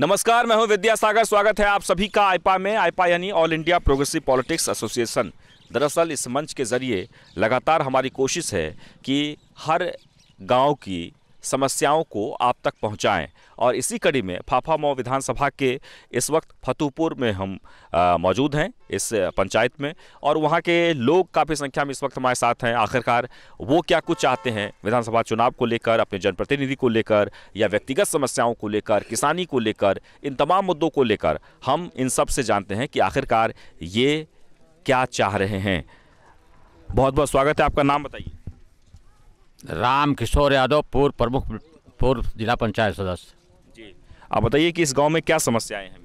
नमस्कार मैं हूं विद्यासागर स्वागत है आप सभी का आईपा में आईपा यानी all India progressive politics association दरअसल इस मंच के ज़रिए लगातार हमारी कोशिश है कि हर गांव की समस्याओं को आप तक पहुंचाएं और इसी कड़ी में फाफामो विधानसभा के इस वक्त फतुपुर में हम मौजूद हैं इस पंचायत में और वहाँ के लोग काफ़ी संख्या में इस वक्त हमारे साथ हैं आखिरकार वो क्या कुछ चाहते हैं विधानसभा चुनाव को लेकर अपने जनप्रतिनिधि को लेकर या व्यक्तिगत समस्याओं को लेकर किसानी को लेकर इन तमाम मुद्दों को लेकर हम इन सब से जानते हैं कि आखिरकार ये क्या चाह रहे हैं बहुत बहुत स्वागत है आपका नाम बताइए राम किशोर यादव पूर्व प्रमुख पूर्व जिला पंचायत सदस्य जी आप बताइए कि इस गांव में क्या समस्याएं हैं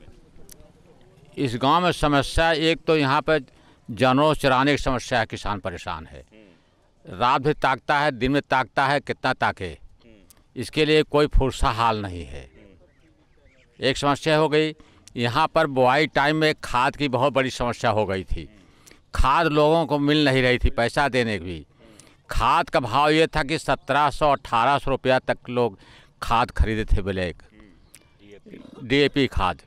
इस गांव में समस्या एक तो यहाँ पर जानवरों चराने की समस्या है किसान परेशान है हम्म। रात भी ताकता है दिन में ताकता है कितना ताके हम्म। इसके लिए कोई फुर्सा हाल नहीं है हम्म। एक समस्या हो गई यहाँ पर बुआई टाइम में खाद की बहुत बड़ी समस्या हो गई थी खाद लोगों को मिल नहीं रही थी पैसा देने की भी खाद का भाव ये था कि सत्रह सौ अट्ठारह सौ रुपया तक लोग खाद खरीदे थे ब्लैक डीएपी खाद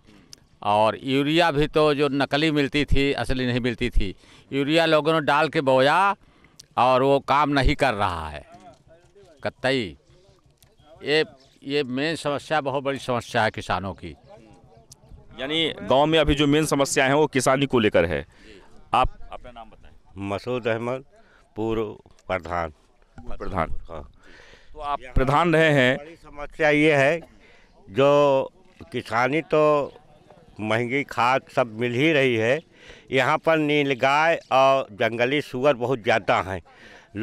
और यूरिया भी तो जो नकली मिलती थी असली नहीं मिलती थी यूरिया लोगों ने डाल के बोया और वो काम नहीं कर रहा है कतई ये ये मेन समस्या बहुत बड़ी समस्या है किसानों की यानी गांव में अभी जो मेन समस्या है वो किसानी को लेकर है आप अपना नाम बताएं मसूद अहमद पूर्व प्रधान प्रधान तो आप प्रधान रहे हैं समस्या ये है जो किसानी तो महंगी खाद सब मिल ही रही है यहाँ पर नीलगाय और जंगली सुअर बहुत ज़्यादा हैं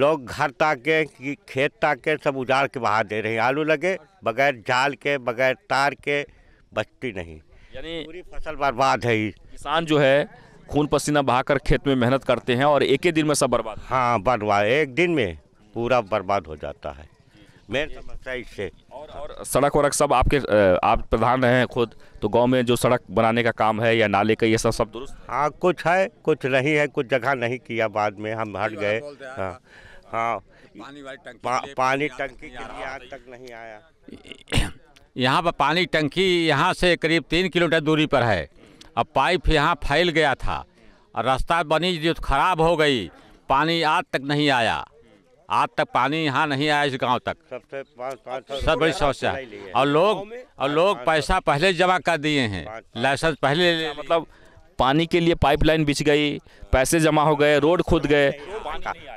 लोग घर ताके खेत ताके सब उजाड़ के बाहर दे रहे हैं आलू लगे बगैर जाल के बगैर तार के बचती नहीं यानी पूरी फसल बर्बाद है किसान जो है खून पसीना बहाकर खेत में मेहनत करते हैं और एक ही दिन में सब बर्बाद हाँ बर्बाद एक दिन में पूरा बर्बाद हो जाता है मेन समस्या इससे और और सड़क वड़क सब आपके आप प्रधान रहे हैं खुद तो गांव में जो सड़क बनाने का काम है या नाले का ये सब सब दुरुस्त हाँ कुछ है कुछ नहीं है कुछ जगह नहीं किया बाद में हम हट गए हाँ हाँ पानी टंकी के लिए आज तक नहीं आया यहाँ पर पानी टंकी यहाँ से करीब तीन किलोमीटर दूरी पर है अब पाइप यहाँ फैल गया था और रास्ता बनी जो खराब हो गई पानी आज तक नहीं आया आज तक पानी यहाँ नहीं आया इस गांव तक सब बड़ी समस्या है और लोग और लोग पैसा पहले जमा कर दिए हैं लाइसेंस पहले अच्छा, मतलब पानी के लिए पाइपलाइन बिछ गई पैसे जमा हो गए रोड खुद गए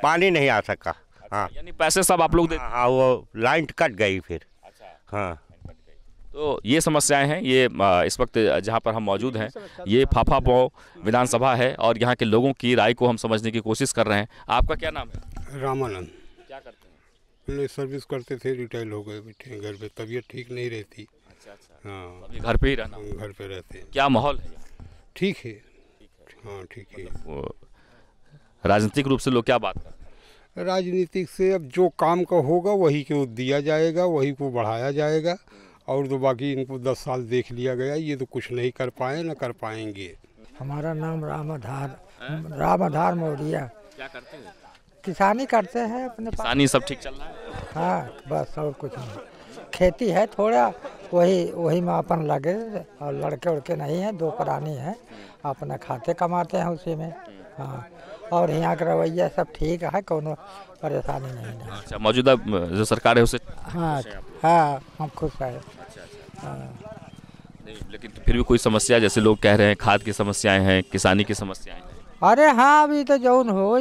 पानी नहीं आ सका हाँ यानी पैसे सब आप लोग हाँ, हाँ वो लाइन कट गई फिर अच्छा। हाँ तो ये समस्याएं हैं ये इस वक्त जहां पर हम मौजूद हैं ये फाफा पाँव विधानसभा है और यहाँ के लोगों की राय को हम समझने की कोशिश कर रहे हैं आपका क्या नाम है रामानंद क्या करते हैं पहले सर्विस करते थे रिटायर हो गए बैठे घर पे तबीयत ठीक नहीं रहती अच्छा, अच्छा। हाँ तो घर पे ही रहना घर पे रहते हैं क्या माहौल है ठीक है हाँ ठीक है मतलब राजनीतिक रूप से लोग क्या बात राजनीतिक से अब जो काम का होगा वही को दिया जाएगा वही को बढ़ाया जाएगा और तो बाकी इनको दस साल देख लिया गया ये तो कुछ नहीं कर पाए ना कर पाएंगे हमारा नाम रामाधार रामाधार मौर्या क्या करते हैं किसानी करते हैं अपने किसानी सब ठीक चल रहा है हाँ बस और कुछ नहीं खेती है थोड़ा वही वही में अपन लगे और लड़के उड़के नहीं है दो प्राणी हैं अपना खाते कमाते हैं उसी में हाँ और यहाँ का रवैया सब ठीक है कोनो परेशानी नहीं है अच्छा मौजूदा जो सरकार है उसे हाँ हाँ हम खुश है अच्छा, अच्छा, अच्छा। हाँ। लेकिन तो फिर भी कोई समस्या जैसे लोग कह रहे हैं खाद की समस्याएं हैं किसानी की समस्याएं हैं अरे हाँ अभी तो जौन हो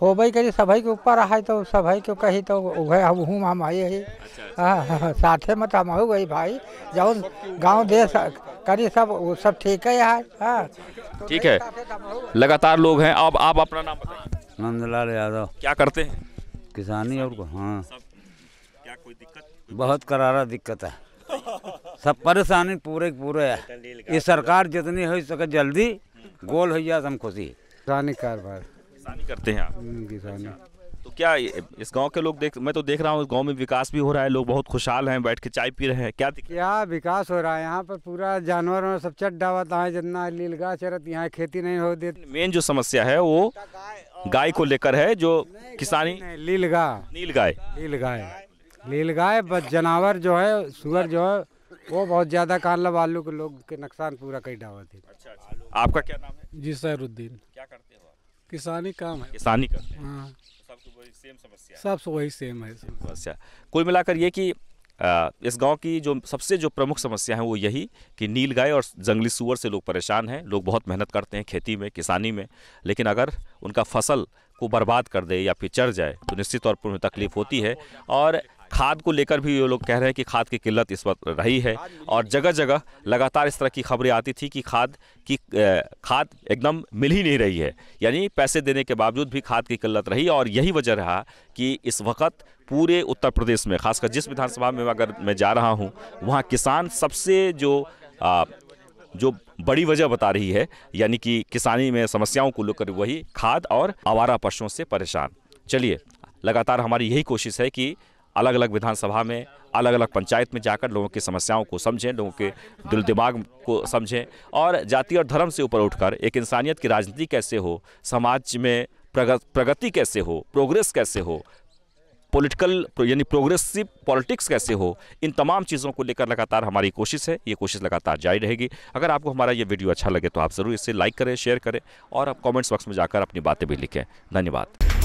होबे करी सभी के ऊपर है तो सभी के कही तो हम हूँ हम आए ही अच्छा, अच्छा। हाँ, हाँ, हाँ साथे मत हम हो गई भाई जाओ गांव देश करी सब वो सब ठीक है यार हाँ ठीक है लगातार लोग हैं अब आप अपना नाम बताएं नंदलाल यादव क्या करते हैं किसानी और हाँ क्या कोई दिक्कत बहुत करारा दिक्कत है सब परेशानी पूरे पूरे है ये सरकार जितनी हो सके जल्दी गोल हो जाए तो हम खुशी किसानी कारोबार किसानी करते हैं आप किसानी हम्म, तो क्या इस गांव के लोग देख मैं तो देख रहा हूँ गांव में विकास भी हो रहा है लोग बहुत खुशहाल हैं बैठ के चाय पी रहे हैं क्या क्या विकास हो रहा है यहाँ पर पूरा जानवर सब चट डावत आए जितना लीलगा चरत यहाँ खेती नहीं हो मेन जो समस्या है वो गाय को लेकर है जो किसानी लीलगा नील गाय नील गाय नील गाय जानवर जो है सुअर जो है वो बहुत ज्यादा कानलब आलू के लोग के नुकसान पूरा कई डावत है अच्छा, अच्छा। आपका क्या नाम है जी सैरुद्दीन किसानी काम है किसानी का हाँ। सबसे वही सेम है समस्या कुल मिलाकर ये कि इस गांव की जो सबसे जो प्रमुख समस्या है वो यही कि नील गाय और जंगली सुअर से लोग परेशान हैं लोग बहुत मेहनत करते हैं खेती में किसानी में लेकिन अगर उनका फसल को बर्बाद कर दे या फिर चढ़ जाए तो निश्चित तौर पर उन्हें तकलीफ होती है और खाद को लेकर भी ये लोग कह रहे हैं कि खाद की किल्लत इस वक्त रही है और जगह जगह लगातार इस तरह की खबरें आती थी कि खाद की खाद एकदम मिल ही नहीं रही है यानी पैसे देने के बावजूद भी खाद की किल्लत रही और यही वजह रहा कि इस वक्त पूरे उत्तर प्रदेश में खासकर जिस विधानसभा में अगर मैं जा रहा हूँ वहाँ किसान सबसे जो आ, जो बड़ी वजह बता रही है यानी कि किसानी में समस्याओं को लेकर वही खाद और आवारा पशुओं से परेशान चलिए लगातार हमारी यही कोशिश है कि अलग अलग विधानसभा में अलग अलग पंचायत में जाकर लोगों की समस्याओं को समझें लोगों के दिल दिमाग को समझें और जाति और धर्म से ऊपर उठकर एक इंसानियत की राजनीति कैसे हो समाज में प्रगति कैसे हो प्रोग्रेस कैसे हो पॉलिटिकल यानी प्रोग्रेसिव पॉलिटिक्स कैसे हो इन तमाम चीज़ों को लेकर लगातार हमारी कोशिश है ये कोशिश लगातार जारी रहेगी अगर आपको हमारा ये वीडियो अच्छा लगे तो आप ज़रूर इसे लाइक करें शेयर करें और आप कमेंट्स बॉक्स में जाकर अपनी बातें भी लिखें धन्यवाद